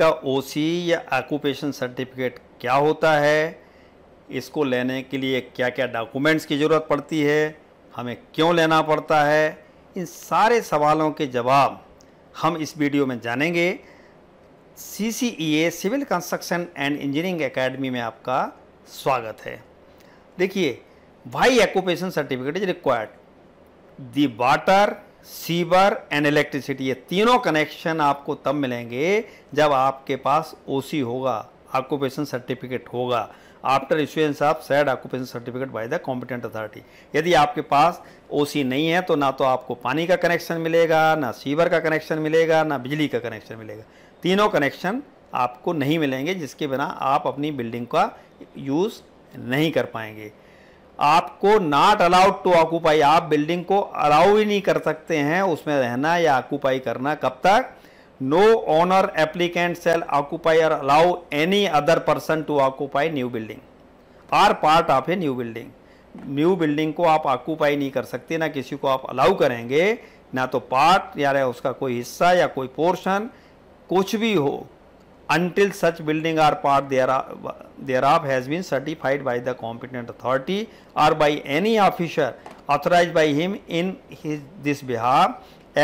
का ओसी या occupation certificate क्या होता है इसको लेने के लिए क्या क्या डॉक्यूमेंट्स की ज़रूरत पड़ती है हमें क्यों लेना पड़ता है इन सारे सवालों के जवाब हम इस वीडियो में जानेंगे C C E A civil construction and engineering academy में आपका स्वागत है देखिए why occupation certificate is required the water sewer and electricity ये तीनों कनेक्शन आपको तब मिलेंगे जब आपके पास ओसी होगा ऑक्यूपेशन सर्टिफिकेट होगा after issuance of said occupation certificate by the competent authority यदि आपके पास ओसी नहीं है तो ना तो आपको पानी का कनेक्शन मिलेगा ना सीवर का कनेक्शन मिलेगा ना बिजली का कनेक्शन मिलेगा तीनों कनेक्शन आपको नहीं मिलेंगे जिसके बिना आप अपनी बिल्डिंग का यूज़ नहीं कर पाएंगे आपको नॉट अलाउड टू ऑक्यूपाई आप बिल्डिंग को अलाउ ही नहीं कर सकते हैं उसमें रहना या ऑक्यूपाई करना कब तक no owner applicant shall occupy और allow any other person to occupy new building or part of a new building new building को आप ऑक्यूपाई नहीं कर सकते ना किसी को आप अलाउ करेंगे ना तो पार्ट या उसका कोई हिस्सा या कोई पोर्शन कुछ भी हो until such building or part thereof, thereof has been certified by the competent authority or by any officer authorized by him in his this behalf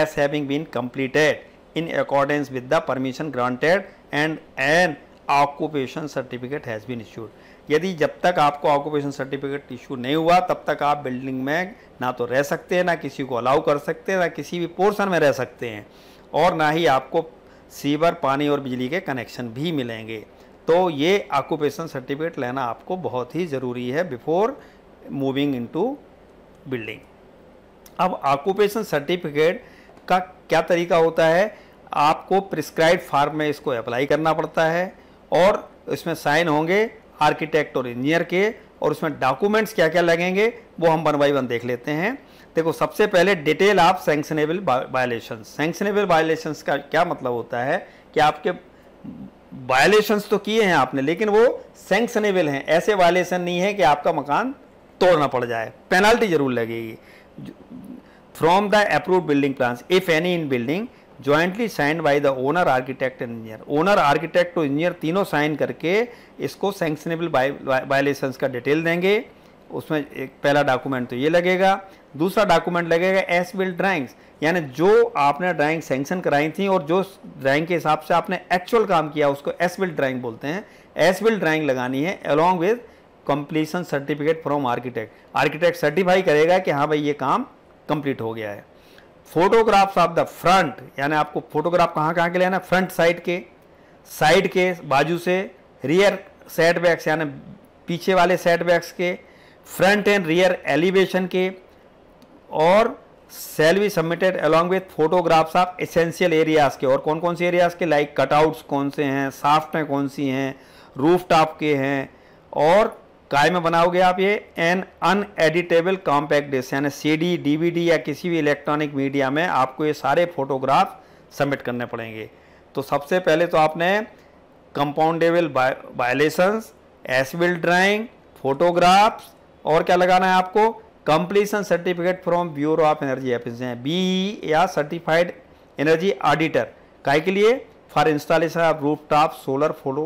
as having been completed in accordance with the permission granted and an occupation certificate has been issued. यदि जब तक आपको occupation certificate issue नहीं हुआ तब तक आप building में ना तो रह सकते हैं ना किसी को अलाउ कर सकते हैं ना किसी भी पोर्शन में रह सकते हैं और ना ही आपको सीवर पानी और बिजली के कनेक्शन भी मिलेंगे तो ये ऑक्यूपेशन सर्टिफिकेट लेना आपको बहुत ही ज़रूरी है बिफोर मूविंग इनटू बिल्डिंग अब ऑक्यूपेशन सर्टिफिकेट का क्या तरीका होता है आपको प्रिस्क्राइब फार्म में इसको अप्लाई करना पड़ता है और इसमें साइन होंगे आर्किटेक्ट और इंजीनियर के और उसमें डॉक्यूमेंट्स क्या क्या लगेंगे वो हम वन बाई वन देख लेते हैं देखो सबसे पहले detail of sanctionable violation sanctionable violations का क्या मतलब होता है कि आपके वायलेशन तो किए हैं आपने लेकिन वो सेंक्शनेबल हैं ऐसे वायलेशन नहीं है कि आपका मकान तोड़ना पड़ जाए पेनल्टी जरूर लगेगी from the approve building plan if any in building jointly sign by the owner architect and engineer owner architect और इंजीनियर तीनों साइन करके इसको सेंक्शनेबल वायलेशंस का डिटेल देंगे उसमें एक पहला डॉक्यूमेंट तो ये लगेगा दूसरा डॉक्यूमेंट लगेगा एस बिल ड्राइंग्स यानी जो आपने ड्राइंग सेंक्शन कराई थी और जो ड्राइंग के हिसाब से आपने एक्चुअल काम किया उसको एस बिल ड्राइंग बोलते हैं एस बिल ड्राइंग लगानी है along with completion certificate from architect architect certify करेगा कि हाँ भाई ये काम कंप्लीट हो गया है फोटोग्राफ्स ऑफ द फ्रंट यानी आपको फोटोग्राफ कहाँ कहाँ के लेना फ्रंट साइड के साइड के बाजू से रियर सेटबैक्स यानी पीछे वाले सेटबैक्स के फ्रंट एंड रियर एलिवेशन के और shall be submitted along with photographs of essential areas के और कौन कौन से एरियाज़ के लाइक कटआउट्स कौन से हैं साफ्टें कौन सी हैं रूफ टॉप के हैं और काय में बनाओगे आप ये एन अनएडिटेबल कॉम्पैक्ट डिस्क यानी सीडी, डीवीडी या किसी भी इलेक्ट्रॉनिक मीडिया में आपको ये सारे फोटोग्राफ सबमिट करने पड़ेंगे तो सबसे पहले तो आपने compoundable violations as built drawing photographs और क्या लगाना है आपको completion certificate from bureau of energy efficiency B या सर्टिफाइड एनर्जी ऑडिटर काय के लिए for installation of roof top solar photo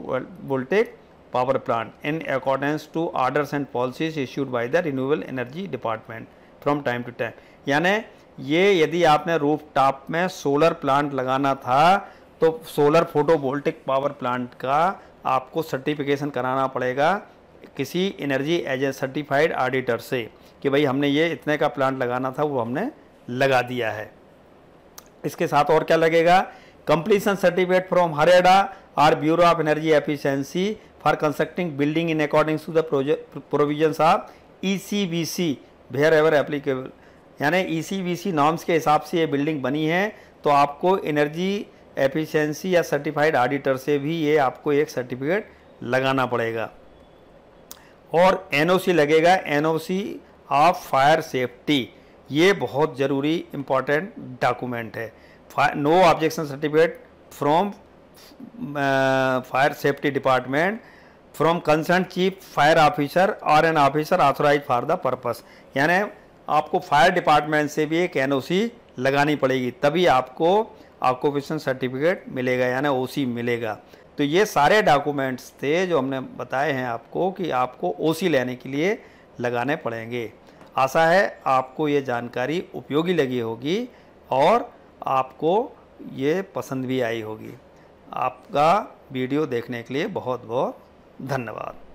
voltage power plant in accordance to orders and policies issued by the renewable energy department from time to time यानी ये यदि आपने roof top में solar plant लगाना था तो सोलर फोटो पावर प्लांट का आपको सर्टिफिकेशन कराना पड़ेगा किसी energy as a certified auditor से कि भाई हमने ये इतने का प्लांट लगाना था वो हमने लगा दिया है इसके साथ और क्या लगेगा कंप्लीसन सर्टिफिकेट फ्रॉम हरेडा और bureau of energy efficiency for constructing building in according to the provision of E C B C wherever applicable यानी ई सी सी नॉर्म्स के हिसाब से ये बिल्डिंग बनी है तो आपको एनर्जी एफिशिएंसी या सर्टिफाइड ऑडिटर से भी ये आपको एक सर्टिफिकेट लगाना पड़ेगा और एनओसी लगेगा एनओसी ऑफ फायर सेफ्टी ये बहुत ज़रूरी इम्पॉर्टेंट डॉक्यूमेंट है no objection certificate from fire safety department from concern chief fire officer और an officer authorise for the purpose यानी आपको फायर डिपार्टमेंट से भी एक एन लगानी पड़ेगी तभी आपको ऑक्यूपेशन सर्टिफिकेट मिलेगा यानी ओसी मिलेगा तो ये सारे डॉक्यूमेंट्स थे जो हमने बताए हैं आपको कि आपको ओसी लेने के लिए लगाने पड़ेंगे आशा है आपको ये जानकारी उपयोगी लगी होगी और आपको ये पसंद भी आई होगी आपका वीडियो देखने के लिए बहुत बहुत धन्यवाद